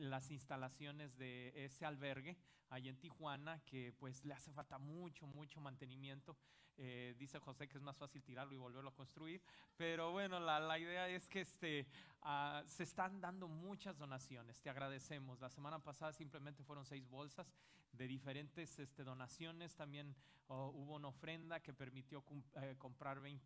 las instalaciones de ese albergue ahí en Tijuana, que pues le hace falta mucho, mucho mantenimiento. Eh, dice José que es más fácil tirarlo y volverlo a construir, pero bueno, la, la idea es que este, Ah, se están dando muchas donaciones, te agradecemos. La semana pasada simplemente fueron seis bolsas de diferentes este, donaciones. También oh, hubo una ofrenda que permitió eh, comprar 20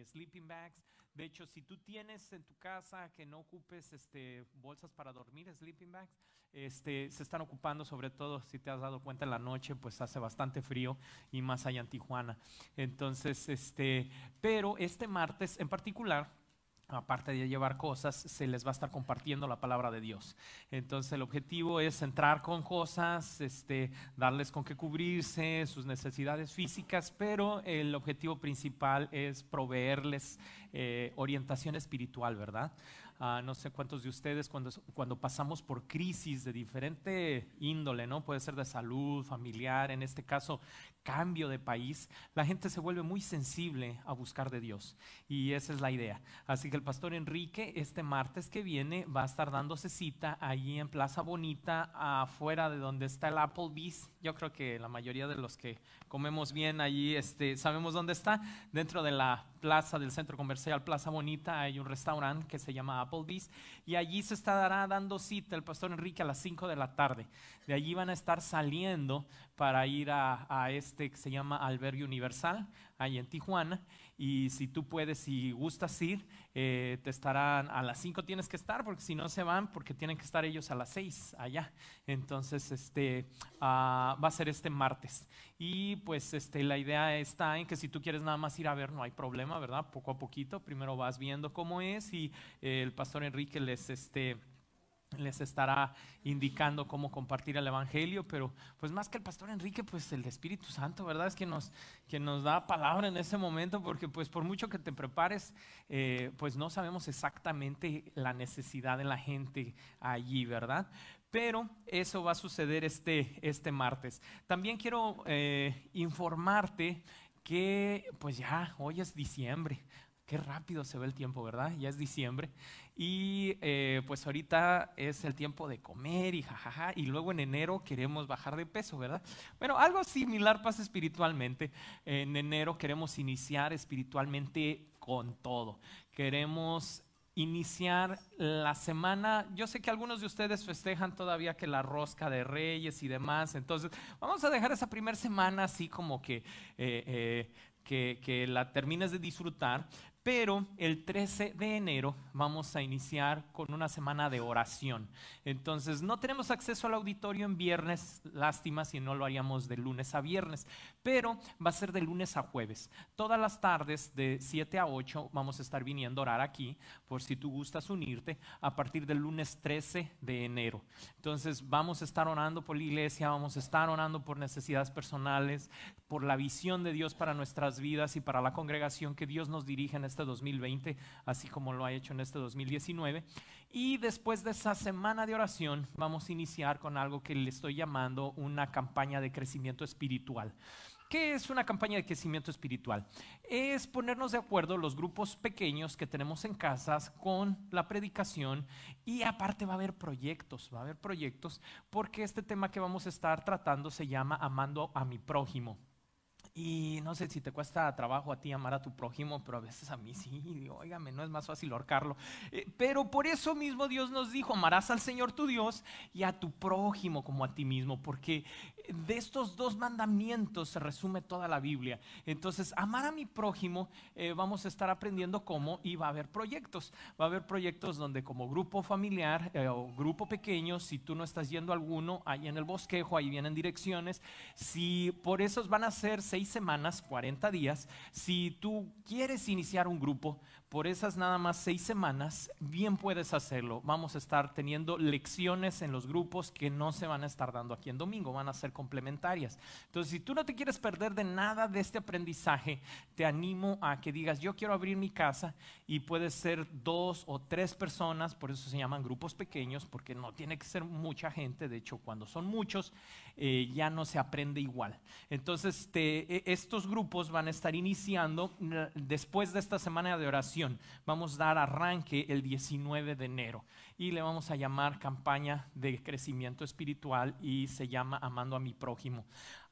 eh, sleeping bags. De hecho, si tú tienes en tu casa que no ocupes este, bolsas para dormir, sleeping bags, este, se están ocupando, sobre todo si te has dado cuenta en la noche, pues hace bastante frío y más allá en Tijuana. Entonces, este, pero este martes en particular, aparte de llevar cosas, se les va a estar compartiendo la palabra de Dios. Entonces el objetivo es entrar con cosas, este, darles con qué cubrirse, sus necesidades físicas, pero el objetivo principal es proveerles eh, orientación espiritual, ¿verdad? no sé cuántos de ustedes, cuando, cuando pasamos por crisis de diferente índole, ¿no? Puede ser de salud, familiar, en este caso, cambio de país, la gente se vuelve muy sensible a buscar de Dios. Y esa es la idea. Así que el pastor Enrique, este martes que viene, va a estar dándose cita allí en Plaza Bonita, afuera de donde está el Applebee's yo creo que la mayoría de los que comemos bien allí este, sabemos dónde está. Dentro de la plaza del centro comercial Plaza Bonita hay un restaurante que se llama Applebee's y allí se estará dando cita el pastor Enrique a las 5 de la tarde. De allí van a estar saliendo para ir a, a este que se llama Albergue Universal, ahí en Tijuana y si tú puedes, y gustas ir, eh, te estarán, a las 5 tienes que estar, porque si no se van, porque tienen que estar ellos a las 6 allá. Entonces, este, ah, va a ser este martes. Y pues este, la idea está en que si tú quieres nada más ir a ver, no hay problema, ¿verdad? Poco a poquito, primero vas viendo cómo es y eh, el pastor Enrique les... Este, les estará indicando cómo compartir el Evangelio, pero pues más que el pastor Enrique, pues el Espíritu Santo, ¿verdad? Es que nos, que nos da palabra en ese momento, porque pues por mucho que te prepares, eh, pues no sabemos exactamente la necesidad de la gente allí, ¿verdad? Pero eso va a suceder este, este martes. También quiero eh, informarte que pues ya, hoy es diciembre, Qué rápido se ve el tiempo, ¿verdad? Ya es diciembre. Y eh, pues ahorita es el tiempo de comer y jajaja, y luego en enero queremos bajar de peso, ¿verdad? Bueno, algo similar pasa espiritualmente. En enero queremos iniciar espiritualmente con todo. Queremos iniciar la semana. Yo sé que algunos de ustedes festejan todavía que la rosca de reyes y demás, entonces vamos a dejar esa primera semana así como que... Eh, eh, que, que, la termines de disfrutar, pero el 13 de enero vamos a iniciar con una semana de oración. Entonces, no tenemos acceso al auditorio en viernes, lástima si no lo haríamos de lunes a viernes, pero va a ser de lunes a jueves. Todas las tardes de 7 a 8 vamos a estar viniendo a orar aquí, por si tú gustas unirte, a partir del lunes 13 de enero. Entonces, vamos a estar orando por la iglesia, vamos a estar orando por necesidades personales, por la visión de Dios para nuestras vidas y para la congregación que Dios nos dirige en este 2020, este así como lo ha hecho en este 2019. Y después de esa semana de oración, vamos a iniciar con algo que le estoy llamando una campaña de crecimiento espiritual. ¿Qué es una campaña de crecimiento espiritual? Es ponernos de acuerdo los grupos pequeños que tenemos en casas con la predicación y aparte va a haber proyectos, va a haber proyectos porque este tema que vamos a estar tratando se llama Amando a mi prójimo. Y no sé si te cuesta trabajo a ti amar a tu prójimo, pero a veces a mí sí, oígame no es más fácil ahorcarlo. Eh, pero por eso mismo Dios nos dijo, amarás al Señor tu Dios y a tu prójimo como a ti mismo, porque de estos dos mandamientos se resume toda la Biblia. Entonces, amar a mi prójimo, eh, vamos a estar aprendiendo cómo y va a haber proyectos. Va a haber proyectos donde como grupo familiar eh, o grupo pequeño, si tú no estás yendo alguno, ahí en el bosquejo, ahí vienen direcciones, si por esos van a ser seis semanas, 40 días, si tú quieres iniciar un grupo, por esas nada más seis semanas, bien puedes hacerlo. Vamos a estar teniendo lecciones en los grupos que no se van a estar dando aquí en domingo, van a ser complementarias. Entonces, si tú no te quieres perder de nada de este aprendizaje, te animo a que digas, yo quiero abrir mi casa y puede ser dos o tres personas, por eso se llaman grupos pequeños, porque no tiene que ser mucha gente, de hecho cuando son muchos eh, ya no se aprende igual. Entonces, e, estos grupos van a estar iniciando después de esta semana de oración Vamos a dar arranque el 19 de enero y le vamos a llamar campaña de crecimiento espiritual y se llama Amando a mi prójimo.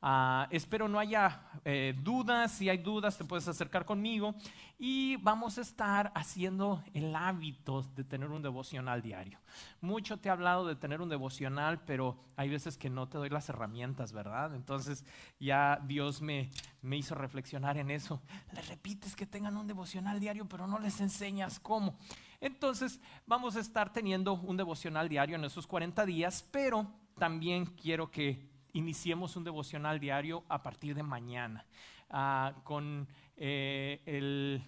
Ah, espero no haya eh, dudas, si hay dudas te puedes acercar conmigo y vamos a estar haciendo el hábito de tener un devocional diario. Mucho te he hablado de tener un devocional, pero hay veces que no te doy las herramientas, ¿verdad? Entonces ya Dios me, me hizo reflexionar en eso. Le repites que tengan un devocional diario, pero no les enseñas cómo. Entonces vamos a estar teniendo un devocional diario en esos 40 días, pero también quiero que iniciemos un devocional diario a partir de mañana ah, con eh, el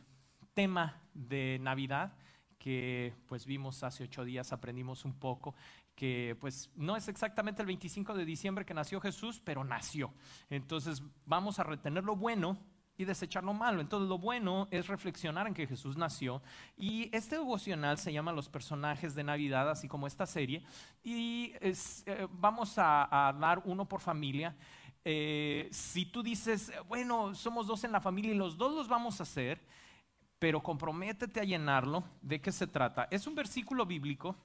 tema de Navidad que pues vimos hace ocho días, aprendimos un poco que pues no es exactamente el 25 de diciembre que nació Jesús, pero nació. Entonces vamos a retener lo bueno y desechar lo malo. Entonces lo bueno es reflexionar en que Jesús nació y este devocional se llama Los personajes de Navidad, así como esta serie, y eh, vamos a, dar uno por familia. Eh, si tú dices, bueno, somos dos en la familia y los dos los vamos a hacer, pero comprométete a llenarlo, ¿de qué se trata? Es un versículo bíblico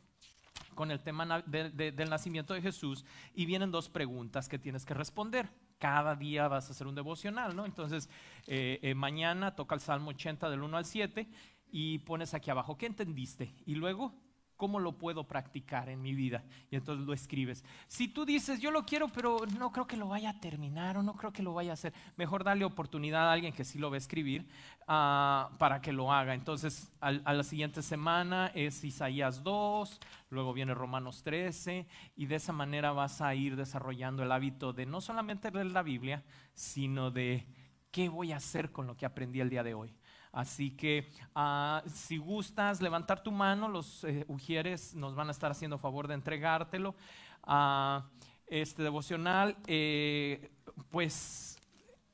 con el tema del nacimiento de Jesús y vienen dos preguntas que tienes que responder cada día vas a hacer un devocional, ¿no? Entonces, eh, eh, mañana toca el Salmo 80 del 1 al 7 y pones aquí abajo, ¿qué entendiste? Y luego ¿Cómo lo puedo practicar en mi vida? Y entonces lo escribes. Si tú dices, yo lo quiero, pero no creo que lo vaya a terminar o no creo que lo vaya a hacer, mejor dale oportunidad a alguien que sí lo va a escribir ah, para que lo haga. Entonces, a la siguiente semana es Isaías 2, luego viene Romanos 13, y de esa manera vas a ir desarrollando el hábito de no solamente leer la Biblia, sino de ¿qué voy a hacer con lo que aprendí el día de hoy? Así que ah, si gustas levantar tu mano, los eh, ujieres nos van a estar haciendo favor de entregártelo. Ah, este devocional, eh, pues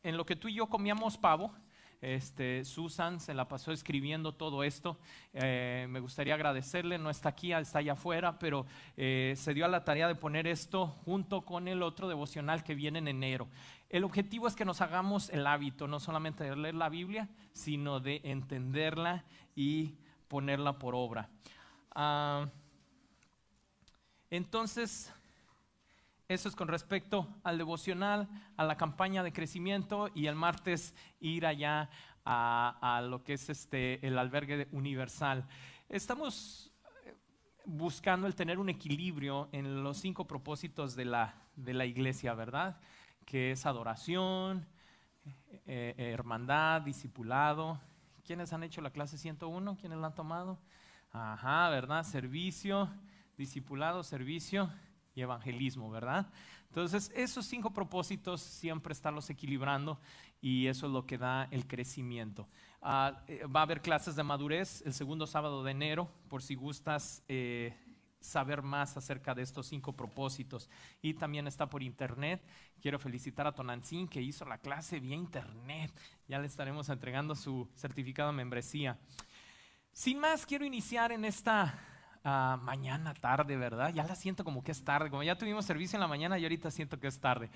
en lo que tú y yo comíamos pavo, este, Susan se la pasó escribiendo todo esto. Eh, me gustaría agradecerle, no está aquí, está allá afuera, pero se dio a la tarea de poner esto junto con el otro devocional que viene en enero. El objetivo es que nos hagamos el hábito, no solamente de leer la Biblia, sino de entenderla y ponerla por obra. Ah, entonces, eso es con respecto al devocional, a la campaña de crecimiento y el martes ir allá a, lo que es este, el albergue universal. Estamos eh, buscando el tener un equilibrio en los cinco propósitos de la, de la iglesia, ¿verdad? que es adoración, eh, eh, hermandad, discipulado. ¿Quiénes han hecho la clase 101? ¿Quiénes la han tomado? Ajá, ¿verdad? Servicio, discipulado, servicio y evangelismo, ¿verdad? Entonces, esos cinco propósitos siempre están los equilibrando y eso es lo que da el crecimiento. Ah, eh, va a haber clases de madurez el segundo sábado de enero, por si gustas saber más acerca de estos cinco propósitos. Y también está por internet. Quiero felicitar a Tonantzin que hizo la clase vía internet. Ya le estaremos entregando su certificado de membresía. Sin más, quiero iniciar en esta ah, mañana, tarde, ¿verdad? Ya la siento como que es tarde. Como ya tuvimos servicio en la mañana y ahorita siento que es tarde.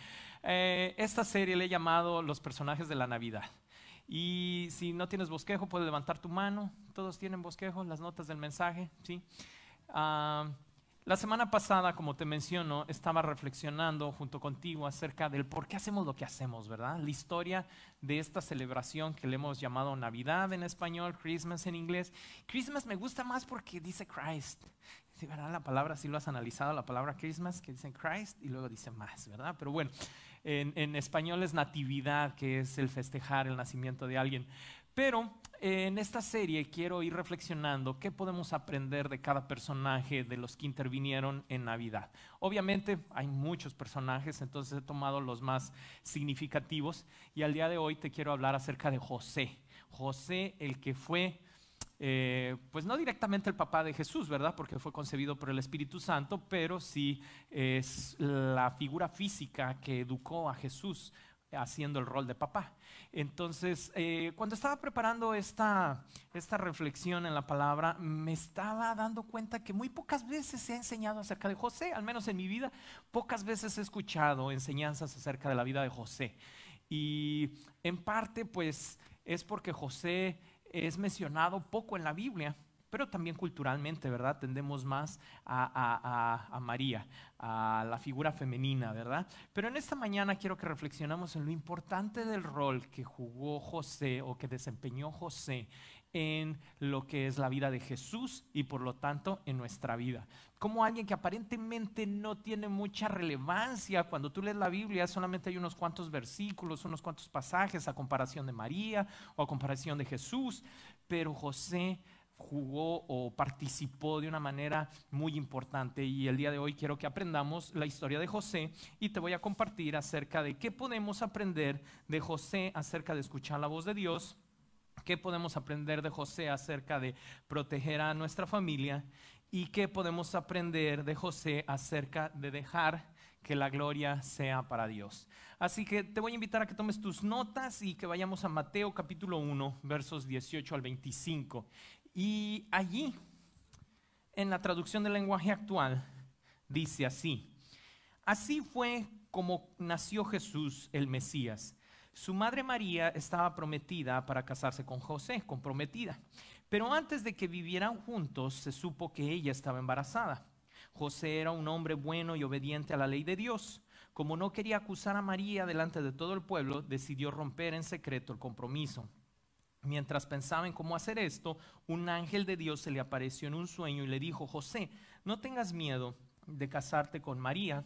Eh, esta serie le he llamado Los personajes de la Navidad. Y si no tienes bosquejo, puedes levantar tu mano. Todos tienen bosquejo, las notas del mensaje, ¿sí? sí Ah, la semana pasada, como te menciono, estaba reflexionando junto contigo acerca del por qué hacemos lo que hacemos, ¿verdad? La historia de esta celebración que le hemos llamado Navidad en español, Christmas en inglés. Christmas me gusta más porque dice Christ. ¿verdad? La palabra, si lo has analizado, la palabra Christmas, que dice Christ y luego dice más, ¿verdad? Pero bueno, en, en español es natividad, que es el festejar el nacimiento de alguien. Pero eh, en esta serie quiero ir reflexionando qué podemos aprender de cada personaje de los que intervinieron en Navidad. Obviamente hay muchos personajes, entonces he tomado los más significativos y al día de hoy te quiero hablar acerca de José. José, el que fue eh, pues no directamente el papá de Jesús, ¿verdad? Porque fue concebido por el Espíritu Santo, pero sí es la figura física que educó a Jesús haciendo el rol de papá. Entonces, eh, cuando estaba preparando esta, esta reflexión en la palabra, me estaba dando cuenta que muy pocas veces se ha enseñado acerca de José, al menos en mi vida, pocas veces he escuchado enseñanzas acerca de la vida de José. Y en parte, pues, es porque José es mencionado poco en la Biblia pero también culturalmente, ¿verdad? Tendemos más a, a, a, María, a la figura femenina, ¿verdad? Pero en esta mañana quiero que reflexionamos en lo importante del rol que jugó José o que desempeñó José en lo que es la vida de Jesús y por lo tanto en nuestra vida. Como alguien que aparentemente no tiene mucha relevancia, cuando tú lees la Biblia solamente hay unos cuantos versículos, unos cuantos pasajes a comparación de María o a comparación de Jesús, pero José jugó o participó de una manera muy importante y el día de hoy quiero que aprendamos la historia de José y te voy a compartir acerca de qué podemos aprender de José acerca de escuchar la voz de Dios, qué podemos aprender de José acerca de proteger a nuestra familia y qué podemos aprender de José acerca de dejar que la gloria sea para Dios. Así que te voy a invitar a que tomes tus notas y que vayamos a Mateo capítulo 1, versos 18 al 25. Y allí, en la traducción del lenguaje actual, dice así, así fue como nació Jesús el Mesías. Su madre María estaba prometida para casarse con José, comprometida. Pero antes de que vivieran juntos, se supo que ella estaba embarazada. José era un hombre bueno y obediente a la ley de Dios. Como no quería acusar a María delante de todo el pueblo, decidió romper en secreto el compromiso. Mientras pensaba en cómo hacer esto, un ángel de Dios se le apareció en un sueño y le dijo, José, no tengas miedo de casarte con María.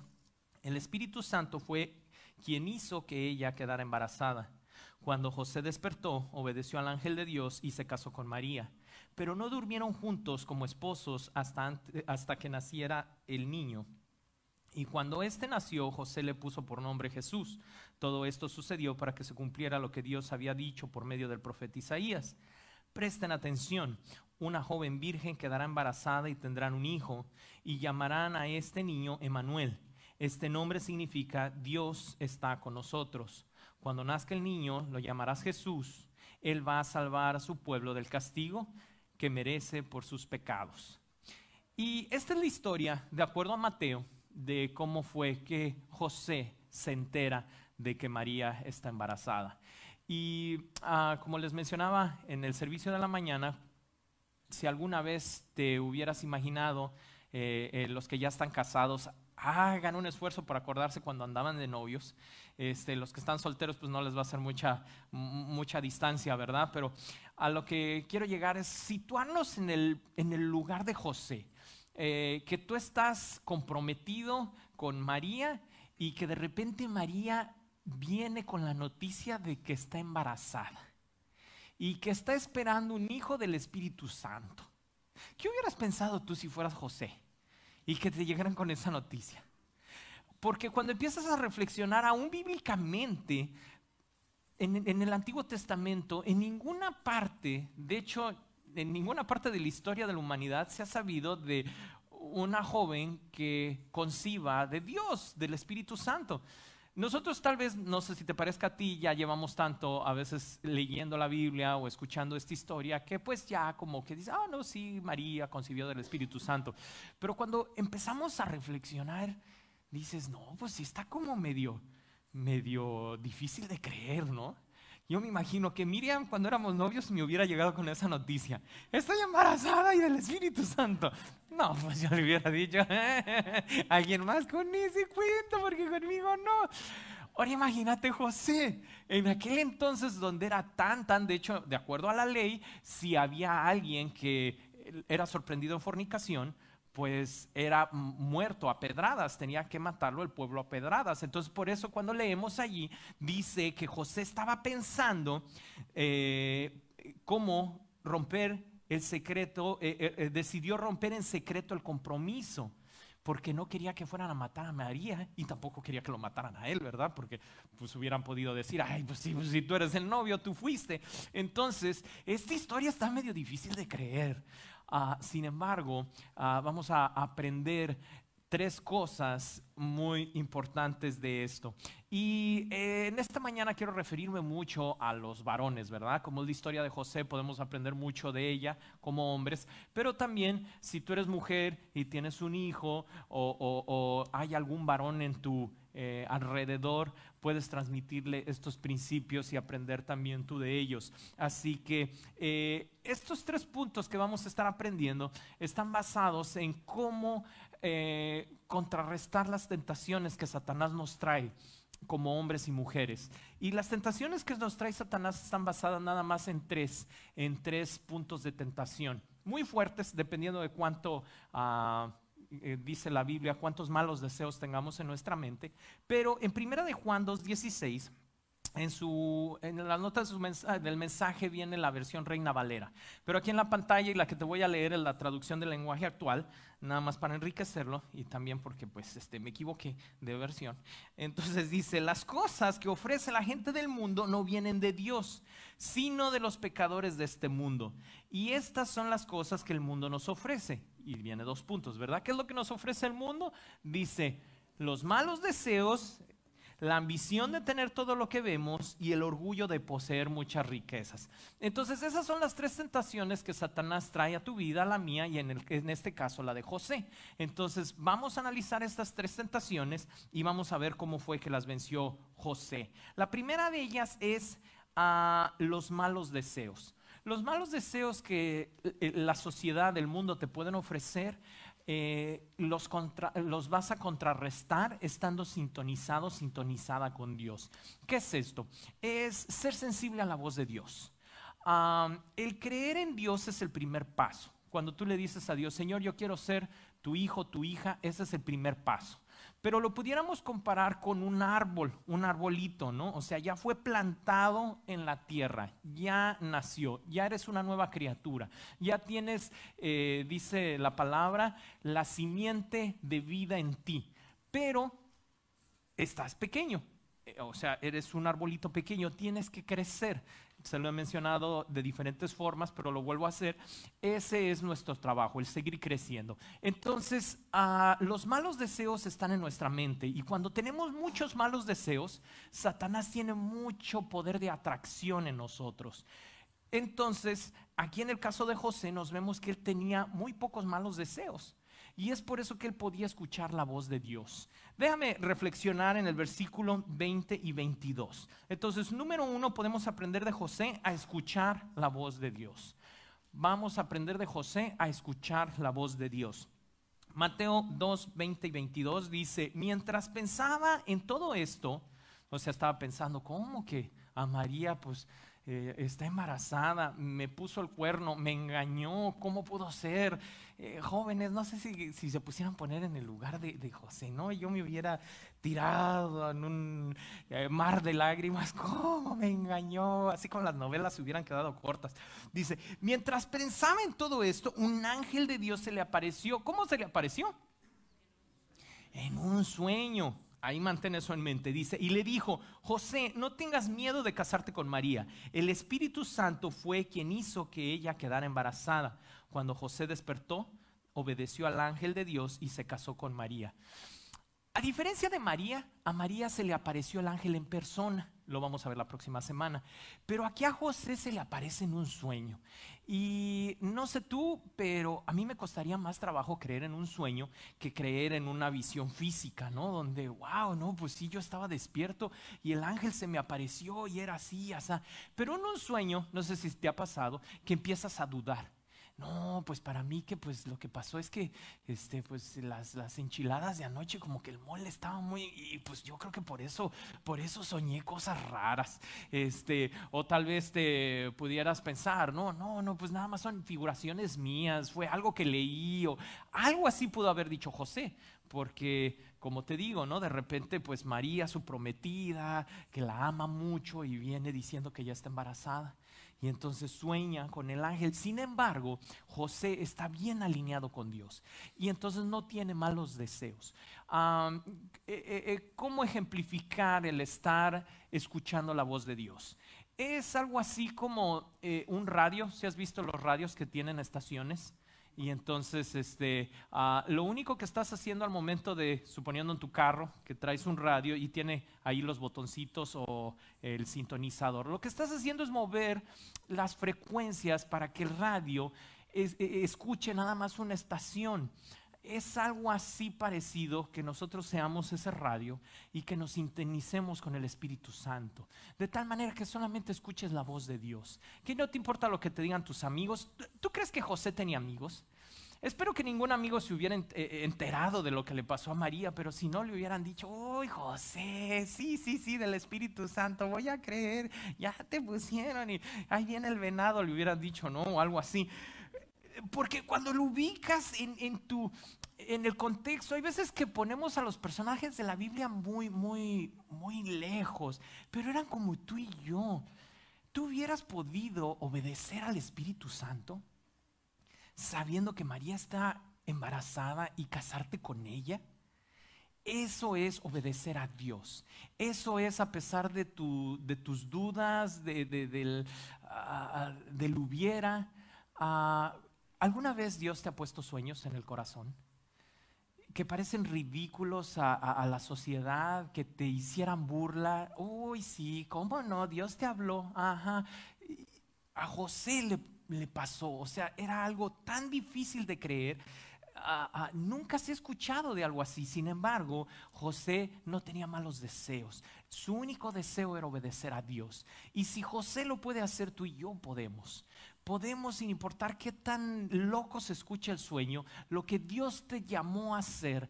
El Espíritu Santo fue quien hizo que ella quedara embarazada. Cuando José despertó, obedeció al ángel de Dios y se casó con María. Pero no durmieron juntos como esposos hasta, hasta que naciera el niño. Y cuando éste nació, José le puso por nombre Jesús. Todo esto sucedió para que se cumpliera lo que Dios había dicho por medio del profeta Isaías. Presten atención, una joven virgen quedará embarazada y tendrán un hijo, y llamarán a este niño Emanuel. Este nombre significa Dios está con nosotros. Cuando nazca el niño, lo llamarás Jesús. Él va a salvar a su pueblo del castigo que merece por sus pecados. Y esta es la historia, de acuerdo a Mateo, de cómo fue que José se entera de que María está embarazada. Y ah, como les mencionaba en el servicio de la mañana, si alguna vez te hubieras imaginado, eh, eh, los que ya están casados, hagan un esfuerzo por acordarse cuando andaban de novios. Este, los que están solteros, pues no les va a hacer mucha, mucha distancia, ¿verdad? Pero a lo que quiero llegar es situarnos en el, en el lugar de José. Eh, que tú estás comprometido con María y que de repente María viene con la noticia de que está embarazada y que está esperando un hijo del Espíritu Santo. ¿Qué hubieras pensado tú si fueras José y que te llegaran con esa noticia? Porque cuando empiezas a reflexionar aún bíblicamente, en, el Antiguo Testamento, en ninguna parte, de hecho en ninguna parte de la historia de la humanidad se ha sabido de una joven que conciba de Dios, del Espíritu Santo. Nosotros tal vez, no sé si te parezca a ti, ya llevamos tanto a veces leyendo la Biblia o escuchando esta historia que pues ya como que dice, ah, no, sí, María concibió del Espíritu Santo. Pero cuando empezamos a reflexionar, dices, no, pues sí está como medio, medio difícil de creer, ¿no? Yo me imagino que Miriam, cuando éramos novios, me hubiera llegado con esa noticia. Estoy embarazada y del Espíritu Santo. No, pues yo le hubiera dicho, alguien más con ese cuento, porque conmigo no. Ahora imagínate José, en aquel entonces donde era tan, tan, de hecho, de acuerdo a la ley, si había alguien que era sorprendido en fornicación, pues era muerto a pedradas, tenía que matarlo el pueblo a pedradas. Entonces por eso cuando leemos allí dice que José estaba pensando eh, cómo romper el secreto, eh, eh, decidió romper en secreto el compromiso, porque no quería que fueran a matar a María y tampoco quería que lo mataran a él, ¿verdad? Porque pues hubieran podido decir, ay, pues, si pues tú eres el novio, tú fuiste. Entonces, esta historia está medio difícil de creer. Ah, sin embargo, ah, vamos a aprender tres cosas muy importantes de esto. Y eh, en esta mañana quiero referirme mucho a los varones, ¿verdad? Como es la historia de José, podemos aprender mucho de ella como hombres, pero también si tú eres mujer y tienes un hijo o, o hay algún varón en tu, eh, alrededor, puedes transmitirle estos principios y aprender también tú de ellos. Así que eh, estos tres puntos que vamos a estar aprendiendo están basados en cómo eh, contrarrestar las tentaciones que Satanás nos trae como hombres y mujeres. Y las tentaciones que nos trae Satanás están basadas nada más en tres, en tres puntos de tentación, muy fuertes dependiendo de cuánto... Ah, eh, dice la Biblia, cuántos malos deseos tengamos en nuestra mente. Pero en primera de Juan 2.16, en, su, en las notas del mensaje viene la versión Reina Valera. Pero aquí en la pantalla y la que te voy a leer es la traducción del lenguaje actual, nada más para enriquecerlo y también porque pues este, me equivoqué de versión. Entonces dice, las cosas que ofrece la gente del mundo no vienen de Dios, sino de los pecadores de este mundo. Y estas son las cosas que el mundo nos ofrece y viene dos puntos, ¿verdad? ¿Qué es lo que nos ofrece el mundo? Dice, los malos deseos, la ambición de tener todo lo que vemos y el orgullo de poseer muchas riquezas. Entonces esas son las tres tentaciones que Satanás trae a tu vida, a la mía y en, en este caso la de José. Entonces vamos a analizar estas tres tentaciones y vamos a ver cómo fue que las venció José. La primera de ellas es a ah, los malos deseos. Los malos deseos que eh, la sociedad, el mundo te pueden ofrecer, eh, los, vas a contrarrestar estando sintonizado, sintonizada con Dios. ¿Qué es esto? Es ser sensible a la voz de Dios. el creer en Dios es el primer paso. Cuando tú le dices a Dios, Señor, yo quiero ser tu hijo, tu hija, ese es el primer paso pero lo pudiéramos comparar con un árbol, un arbolito, ¿no? O sea, ya fue plantado en la tierra, ya nació, ya eres una nueva criatura, ya tienes, eh, dice la palabra, la simiente de vida en ti, pero estás pequeño, eh, o sea, eres un arbolito pequeño, tienes que crecer, se lo he mencionado de diferentes formas, pero lo vuelvo a hacer, ese es nuestro trabajo, el seguir creciendo. Entonces, ah, los malos deseos están en nuestra mente y cuando tenemos muchos malos deseos, Satanás tiene mucho poder de atracción en nosotros. Entonces, aquí en el caso de José nos vemos que él tenía muy pocos malos deseos. Y es por eso que él podía escuchar la voz de Dios. Déjame reflexionar en el versículo 20 y 22. Entonces, número uno, podemos aprender de José a escuchar la voz de Dios. Vamos a aprender de José a escuchar la voz de Dios. Mateo 2, 20 y 22 dice, mientras pensaba en todo esto, o sea, estaba pensando, ¿cómo que a María, pues eh, está embarazada, me puso el cuerno, me engañó, ¿cómo pudo ser? Eh, jóvenes, no sé si, se pusieran poner en el lugar de, José, ¿no? Yo me hubiera tirado en un eh, mar de lágrimas, ¿cómo me engañó? Así como las novelas se hubieran quedado cortas. Dice, mientras pensaba en todo esto, un ángel de Dios se le apareció. ¿Cómo se le apareció? En un sueño. Ahí mantén eso en mente. Dice, y le dijo, José, no tengas miedo de casarte con María. El Espíritu Santo fue quien hizo que ella quedara embarazada. Cuando José despertó, obedeció al ángel de Dios y se casó con María. A diferencia de María, a María se le apareció el ángel en persona. Lo vamos a ver la próxima semana. Pero aquí a José se le aparece en un sueño. Y no sé tú, pero a mí me costaría más trabajo creer en un sueño que creer en una visión física, ¿no? Donde, wow, no, pues sí, yo estaba despierto y el ángel se me apareció y era así, así. Pero en un sueño, no sé si te ha pasado, que empiezas a dudar no, pues para mí que pues lo que pasó es que este, pues las, enchiladas de anoche como que el mole estaba muy, y pues yo creo que por eso, por eso soñé cosas raras. Este, o tal vez te pudieras pensar, no, no, no, pues nada más son figuraciones mías, fue algo que leí o algo así pudo haber dicho José, porque como te digo, ¿no? De repente, pues María, su prometida, que la ama mucho y viene diciendo que ya está embarazada. Y entonces sueña con el ángel. Sin embargo, José está bien alineado con Dios y entonces no tiene malos deseos. Eh, eh, eh, ¿Cómo ejemplificar el estar escuchando la voz de Dios? Es algo así como un radio. Si has visto los radios que tienen estaciones, y entonces, este, ah, lo único que estás haciendo al momento de, suponiendo en tu carro, que traes un radio y tiene ahí los botoncitos o el sintonizador, lo que estás haciendo es mover las frecuencias para que el radio e, escuche nada más una estación. Es algo así parecido que nosotros seamos ese radio y que nos sintonicemos con el Espíritu Santo. De tal manera que solamente escuches la voz de Dios. Que no te importa lo que te digan tus amigos. ¿Tú crees que José tenía amigos? Espero que ningún amigo se hubiera eh, enterado de lo que le pasó a María, pero si no le hubieran dicho, uy José, sí, sí, sí, del Espíritu Santo, voy a creer, ya te pusieron y ahí viene el venado, le hubieran dicho, no, o algo así. Porque cuando lo ubicas en, tu, en el contexto, hay veces que ponemos a los personajes de la Biblia muy, muy, muy lejos, pero eran como tú y yo. ¿Tú hubieras podido obedecer al Espíritu Santo sabiendo que María está embarazada y casarte con ella? Eso es obedecer a Dios. Eso es a pesar de, tu, de tus dudas, de, de, del, ah, ah, hubiera. a ah, ¿Alguna vez Dios te ha puesto sueños en el corazón? que parecen ridículos a, la sociedad, que te hicieran burla. Uy, sí, ¿cómo no? Dios te habló. Ajá. A José le, pasó, o sea, era algo tan difícil de creer. nunca se ha escuchado de algo así. Sin embargo, José no tenía malos deseos. Su único deseo era obedecer a Dios. Y si José lo puede hacer, tú y yo podemos podemos, sin importar qué tan loco se escuche el sueño, lo que Dios te llamó a hacer,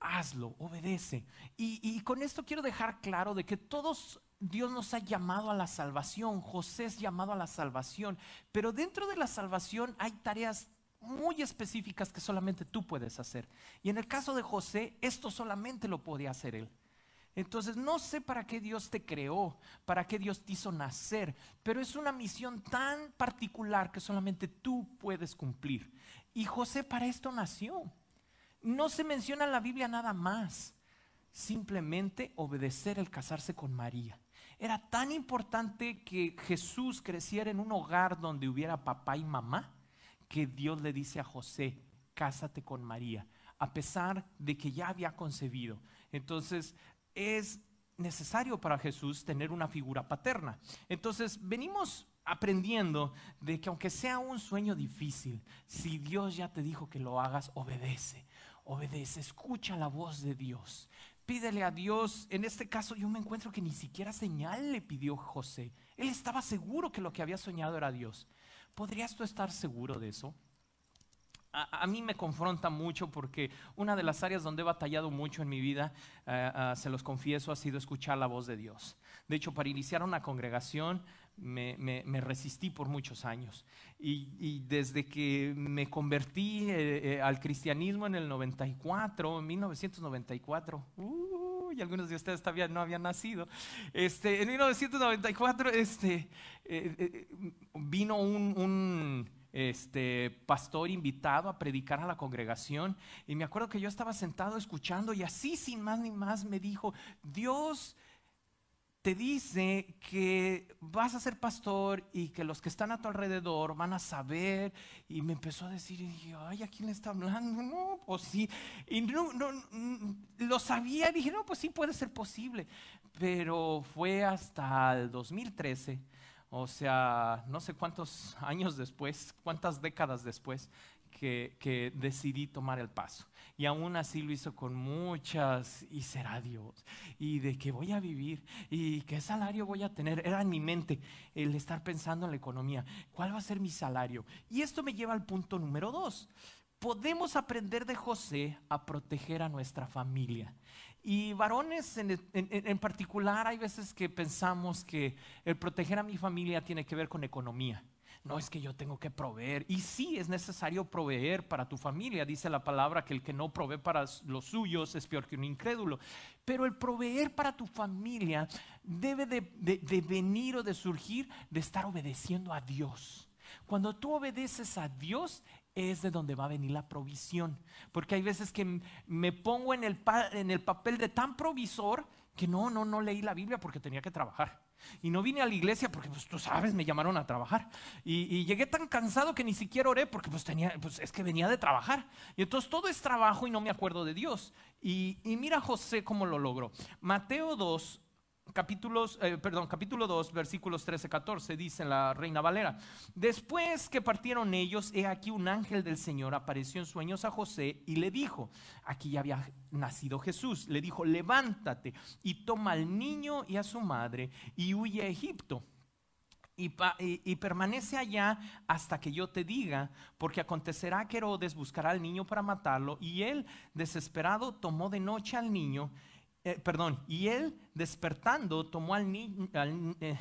hazlo, obedece. Y, y, con esto quiero dejar claro de que todos Dios nos ha llamado a la salvación, José es llamado a la salvación, pero dentro de la salvación hay tareas muy específicas que solamente tú puedes hacer. Y en el caso de José, esto solamente lo podía hacer él. Entonces, no sé para qué Dios te creó, para qué Dios te hizo nacer, pero es una misión tan particular que solamente tú puedes cumplir. Y José para esto nació. No se menciona en la Biblia nada más. Simplemente obedecer el casarse con María. Era tan importante que Jesús creciera en un hogar donde hubiera papá y mamá, que Dios le dice a José, cásate con María, a pesar de que ya había concebido. Entonces, es necesario para Jesús tener una figura paterna. Entonces, venimos aprendiendo de que aunque sea un sueño difícil, si Dios ya te dijo que lo hagas, obedece, obedece, escucha la voz de Dios. Pídele a Dios, en este caso yo me encuentro que ni siquiera señal le pidió José. Él estaba seguro que lo que había soñado era Dios. ¿Podrías tú estar seguro de eso? a, mí me confronta mucho porque una de las áreas donde he batallado mucho en mi vida, eh, eh, se los confieso, ha sido escuchar la voz de Dios. De hecho, para iniciar una congregación me, resistí por muchos años. Y, desde que me convertí eh, al cristianismo en el 94, en 1994, y algunos de ustedes todavía no habían nacido, este, en 1994 este, vino un este, pastor invitado a predicar a la congregación. Y me acuerdo que yo estaba sentado escuchando y así sin más ni más me dijo, Dios te dice que vas a ser pastor y que los que están a tu alrededor van a saber. Y me empezó a decir, y dije, ay, ¿a quién le está hablando? No, pues sí. Y no, no, mm, lo sabía, dije, no, pues sí puede ser posible. Pero fue hasta el 2013 o sea, no sé cuántos años después, cuántas décadas después que, decidí tomar el paso. Y aún así lo hizo con muchas, y será Dios, y de qué voy a vivir, y qué salario voy a tener. Era en mi mente el estar pensando en la economía, cuál va a ser mi salario. Y esto me lleva al punto número dos. Podemos aprender de José a proteger a nuestra familia. Y varones e, en, en, en, particular, hay veces que pensamos que el proteger a mi familia tiene que ver con economía. No es que yo tengo que proveer. Y sí es necesario proveer para tu familia. Dice la palabra que el que no provee para los suyos es peor que un incrédulo. Pero el proveer para tu familia debe de, de, de venir o de surgir de estar obedeciendo a Dios. Cuando tú obedeces a Dios, es de donde va a venir la provisión. Porque hay veces que me pongo en el, en el papel de tan provisor que no, no, no leí la Biblia porque tenía que trabajar. Y no vine a la iglesia porque, pues tú sabes, me llamaron a trabajar. Y, llegué tan cansado que ni siquiera oré porque, pues tenía, pues es que venía de trabajar. Y entonces todo es trabajo y no me acuerdo de Dios. Y, mira José cómo lo logró. Mateo 2, capítulos, eh, perdón, capítulo 2, versículos 13-14, dice la Reina Valera, después que partieron ellos, he aquí un ángel del Señor apareció en sueños a José y le dijo, aquí ya había nacido Jesús, le dijo, levántate y toma al niño y a su madre y huye a Egipto. Y, y, permanece allá hasta que yo te diga, porque acontecerá que Herodes buscará al niño para matarlo, y él, desesperado, tomó de noche al niño eh, perdón, y él despertando tomó al eh,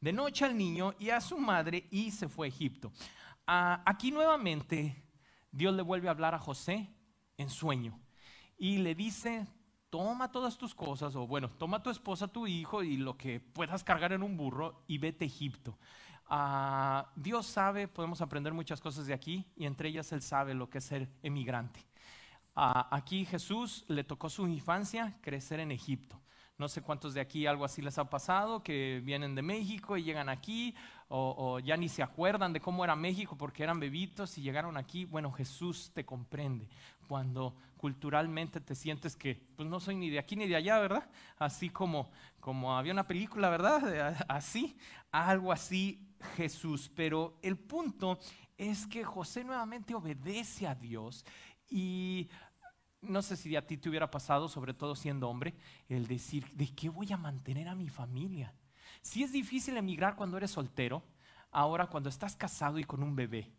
de noche al niño y a su madre y se fue a Egipto. Ah, aquí nuevamente Dios le vuelve a hablar a José en sueño y le dice, toma todas tus cosas, o bueno, toma tu esposa, tu hijo y lo que puedas cargar en un burro y vete a Egipto. Ah, Dios sabe, podemos aprender muchas cosas de aquí y entre ellas Él sabe lo que es ser emigrante aquí Jesús le tocó su infancia crecer en Egipto. No sé cuántos de aquí algo así les ha pasado, que vienen de México y llegan aquí, o, ya ni se acuerdan de cómo era México porque eran bebitos y llegaron aquí. Bueno, Jesús te comprende cuando culturalmente te sientes que, pues no soy ni de aquí ni de allá, ¿verdad? Así como, como había una película, ¿verdad? Así, algo así Jesús. Pero el punto es que José nuevamente obedece a Dios y no sé si a ti te hubiera pasado, sobre todo siendo hombre, el decir, ¿de qué voy a mantener a mi familia? Si es difícil emigrar cuando eres soltero, ahora cuando estás casado y con un bebé.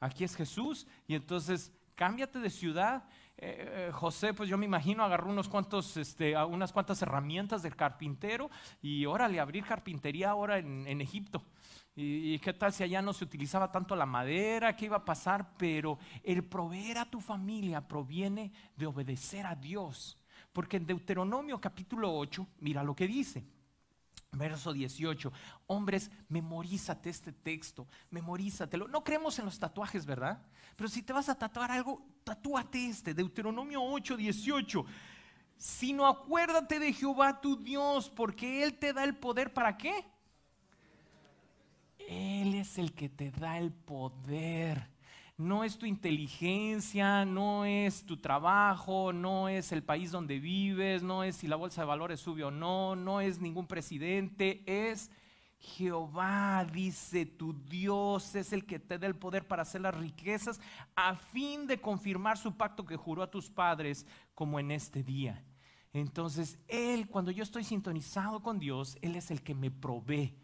Aquí es Jesús y entonces cámbiate de ciudad. Eh, eh, José, pues yo me imagino, agarró unos cuantos, este, unas cuantas herramientas del carpintero y órale, abrir carpintería ahora en, en Egipto. ¿Y, qué tal si allá no se utilizaba tanto la madera? ¿Qué iba a pasar? Pero el proveer a tu familia proviene de obedecer a Dios. Porque en Deuteronomio capítulo 8, mira lo que dice. Verso 18. Hombres, memorízate este texto, memorízatelo. No creemos en los tatuajes, ¿verdad? Pero si te vas a tatuar algo, tatúate este. Deuteronomio 8, 18. Sino acuérdate de Jehová tu Dios, porque Él te da el poder para qué? Él es el que te da el poder. No es tu inteligencia, no es tu trabajo, no es el país donde vives, no es si la bolsa de valores sube o no, no es ningún presidente, es Jehová, dice tu Dios, es el que te da el poder para hacer las riquezas a fin de confirmar su pacto que juró a tus padres como en este día. Entonces, Él, cuando yo estoy sintonizado con Dios, Él es el que me provee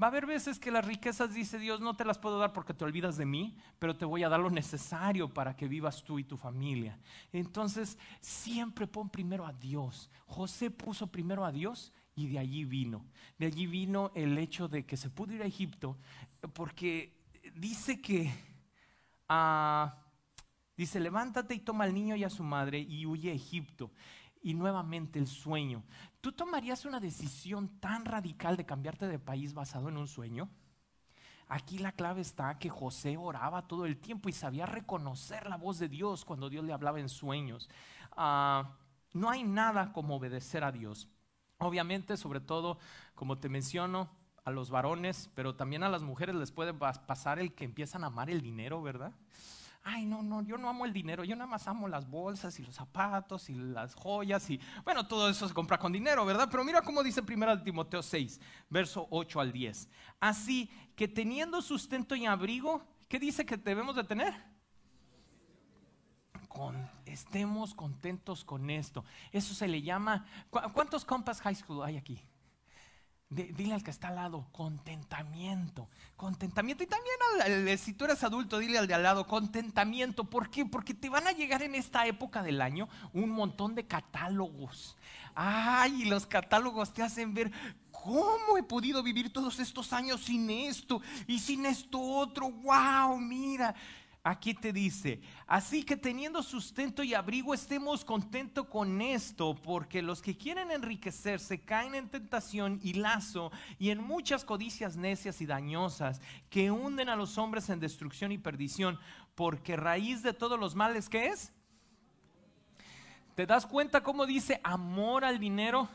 Va a haber veces que las riquezas, dice Dios, no te las puedo dar porque te olvidas de mí, pero te voy a dar lo necesario para que vivas tú y tu familia. Entonces, siempre pon primero a Dios. José puso primero a Dios y de allí vino. De allí vino el hecho de que se pudo ir a Egipto porque dice que, ah, dice, levántate y toma al niño y a su madre y huye a Egipto y nuevamente el sueño. ¿Tú tomarías una decisión tan radical de cambiarte de país basado en un sueño? Aquí la clave está que José oraba todo el tiempo y sabía reconocer la voz de Dios cuando Dios le hablaba en sueños. Ah, no hay nada como obedecer a Dios. Obviamente, sobre todo, como te menciono, a los varones, pero también a las mujeres les puede pasar el que empiezan a amar el dinero, ¿verdad? ay, no, no, yo no amo el dinero, yo nada más amo las bolsas y los zapatos y las joyas y, bueno, todo eso se compra con dinero, ¿verdad? Pero mira cómo dice 1 Timoteo 6, verso 8 al 10. Así que teniendo sustento y abrigo, ¿qué dice que debemos de tener? estemos contentos con esto. Eso se le llama. ¿Cuántos compas high school hay aquí? dile al que está al lado, contentamiento, contentamiento. Y también eh, si tú eres adulto, dile al de al lado, contentamiento. ¿Por qué? Porque te van a llegar en esta época del año un montón de catálogos. Ay, los catálogos te hacen ver ¿cómo he podido vivir todos estos años sin esto y sin esto otro? ¡Wow! Mira, Aquí te dice, así que teniendo sustento y abrigo estemos contentos con esto, porque los que quieren enriquecerse caen en tentación y lazo y en muchas codicias necias y dañosas que hunden a los hombres en destrucción y perdición, porque raíz de todos los males que es. ¿Te das cuenta cómo dice amor al dinero?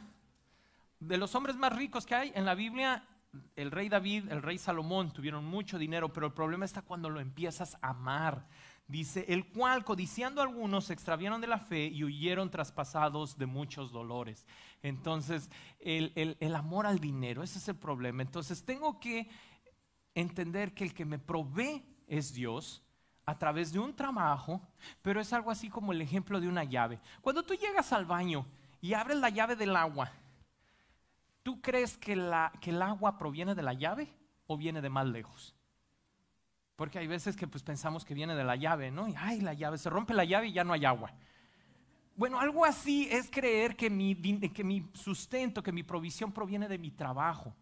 De los hombres más ricos que hay en la Biblia, el rey David, el rey Salomón tuvieron mucho dinero, pero el problema está cuando lo empiezas a amar. Dice, el cual, codiciando a algunos, se extraviaron de la fe y huyeron traspasados de muchos dolores. Entonces, el, el amor al dinero, ese es el problema. Entonces, tengo que entender que el que me provee es Dios, a través de un trabajo, pero es algo así como el ejemplo de una llave. Cuando tú llegas al baño y abres la llave del agua ¿Tú crees que, la, que el agua proviene de la llave o viene de más lejos? Porque hay veces que pues, pensamos que viene de la llave, ¿no? Y ay, la llave, se rompe la llave y ya no hay agua. Bueno, algo así es creer que que mi sustento, que mi provisión proviene de mi trabajo.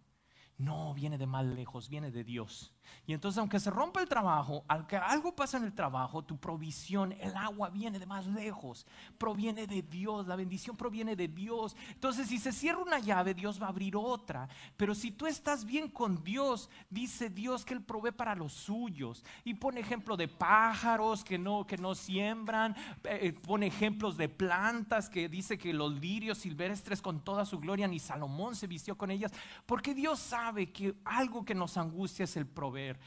No, viene de más lejos, viene de Dios. Y entonces, aunque se rompa el trabajo, aunque algo pasa en el trabajo, tu provisión, el agua viene de más lejos, proviene de Dios, la bendición proviene de Dios. Entonces, si se cierra una llave, Dios va a abrir otra. Pero si tú estás bien con Dios, dice Dios que Él provee para los suyos. Y pone ejemplo de pájaros que no, que no siembran, eh, eh, pone ejemplos de plantas que dice que los lirios silvestres con toda su gloria, ni Salomón se vistió con ellas, porque Dios sabe sabe que algo que nos angustia es el proveer.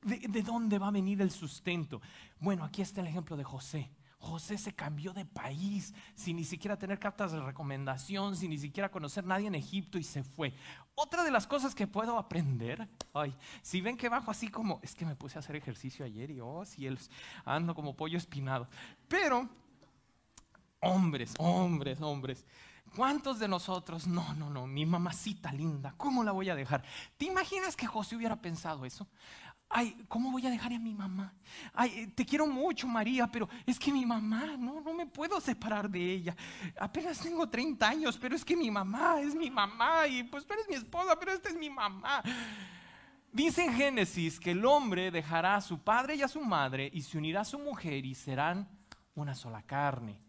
¿De, dónde va a venir el sustento? Bueno, aquí está el ejemplo de José. José se cambió de país sin ni siquiera tener cartas de recomendación, sin ni siquiera conocer nadie en Egipto y se fue. Otra de las cosas que puedo aprender, ay, si ven que bajo así como, es que me puse a hacer ejercicio ayer y oh, cielos, ando como pollo espinado. Pero, hombres, hombres, hombres. ¿Cuántos de nosotros? No, no, no, mi mamacita linda, ¿cómo la voy a dejar? ¿Te imaginas que José hubiera pensado eso? Ay, ¿cómo voy a dejar a mi mamá? Ay, eh, te quiero mucho, María, pero es que mi mamá, no, no me puedo separar de ella. Apenas tengo 30 años, pero es que mi mamá es mi mamá y pues tú eres mi esposa, pero esta es mi mamá. Dice en Génesis que el hombre dejará a su padre y a su madre y se unirá a su mujer y serán una sola carne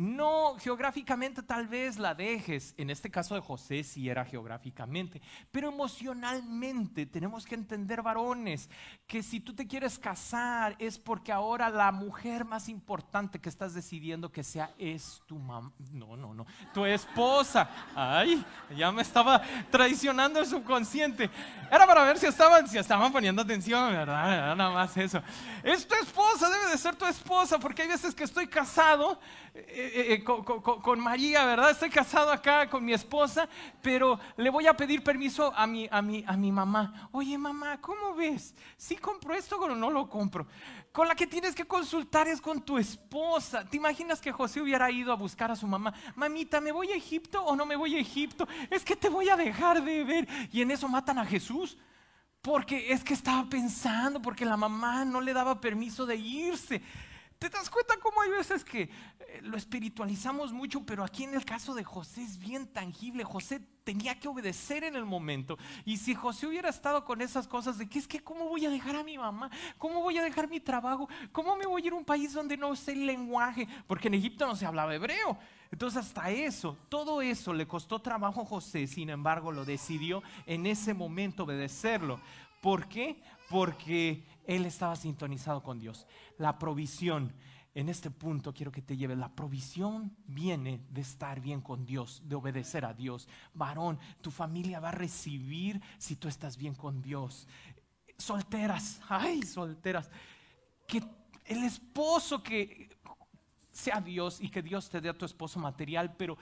no geográficamente tal vez la dejes, en este caso de José sí era geográficamente, pero emocionalmente tenemos que entender varones que si tú te quieres casar es porque ahora la mujer más importante que estás decidiendo que sea es tu mamá, no, no, no, tu esposa. Ay, ya me estaba traicionando el subconsciente. Era para ver si estaban, si estaban poniendo atención, ¿verdad? nada más eso. Es tu esposa, debe de ser tu esposa, porque hay veces que estoy casado. Eh, eh, eh, con, María, ¿verdad? Estoy casado acá con mi esposa, pero le voy a pedir permiso a mi, a mi, a mi mamá. Oye, mamá, ¿cómo ves? si compro esto o no lo compro? Con la que tienes que consultar es con tu esposa. ¿Te imaginas que José hubiera ido a buscar a su mamá? Mamita, ¿me voy a Egipto o no me voy a Egipto? Es que te voy a dejar de ver. Y en eso matan a Jesús. Porque es que estaba pensando, porque la mamá no le daba permiso de irse. ¿Te das cuenta cómo hay veces que eh, lo espiritualizamos mucho, pero aquí en el caso de José es bien tangible? José tenía que obedecer en el momento. Y si José hubiera estado con esas cosas de que es que cómo voy a dejar a mi mamá, cómo voy a dejar mi trabajo, cómo me voy a ir a un país donde no sé el lenguaje, porque en Egipto no se hablaba hebreo. Entonces hasta eso, todo eso le costó trabajo a José, sin embargo lo decidió en ese momento obedecerlo. ¿Por qué? Porque él estaba sintonizado con Dios. La provisión, en este punto quiero que te lleve la provisión viene de estar bien con Dios, de obedecer a Dios. Varón, tu familia va a recibir si tú estás bien con Dios. Solteras, ay, solteras, que el esposo que sea Dios y que Dios te dé a tu esposo material, pero